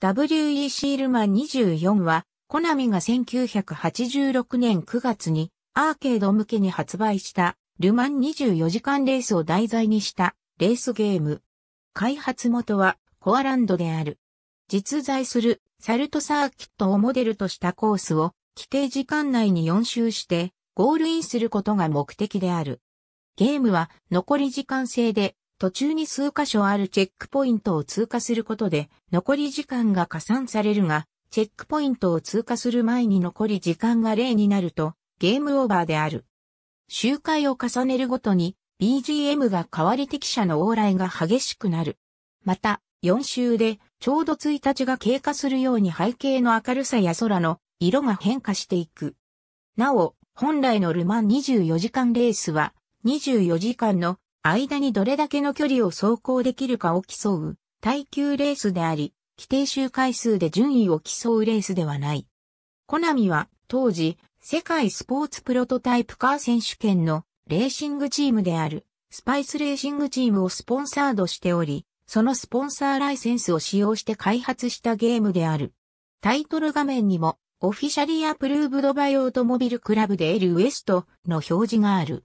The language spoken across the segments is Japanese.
WEC ルマン24は、コナミが1986年9月にアーケード向けに発売したルマン24時間レースを題材にしたレースゲーム。開発元はコアランドである。実在するサルトサーキットをモデルとしたコースを規定時間内に4周してゴールインすることが目的である。ゲームは残り時間制で途中に数箇所あるチェックポイントを通過することで、残り時間が加算されるが、チェックポイントを通過する前に残り時間が0になると、ゲームオーバーである。周回を重ねるごとに、BGM が変わり適者の往来が激しくなる。また、4周で、ちょうど1日が経過するように背景の明るさや空の色が変化していく。なお、本来のルマン24時間レースは、24時間の間にどれだけの距離を走行できるかを競う耐久レースであり、規定周回数で順位を競うレースではない。コナミは当時、世界スポーツプロトタイプカー選手権のレーシングチームであるスパイスレーシングチームをスポンサードしており、そのスポンサーライセンスを使用して開発したゲームである。タイトル画面にも、オフィシャリーアプルーブドバイオートモビルクラブでエルウエストの表示がある。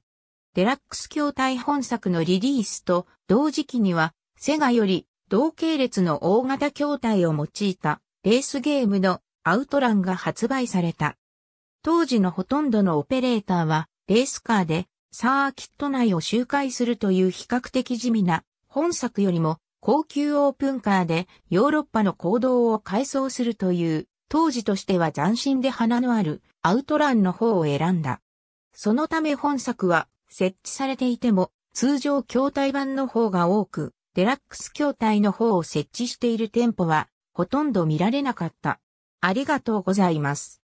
デラックス筐体本作のリリースと同時期にはセガより同系列の大型筐体を用いたレースゲームのアウトランが発売された。当時のほとんどのオペレーターはレースカーでサーキット内を周回するという比較的地味な本作よりも高級オープンカーでヨーロッパの行動を改装するという当時としては斬新で花のあるアウトランの方を選んだ。そのため本作は設置されていても、通常筐体版の方が多く、デラックス筐体の方を設置している店舗は、ほとんど見られなかった。ありがとうございます。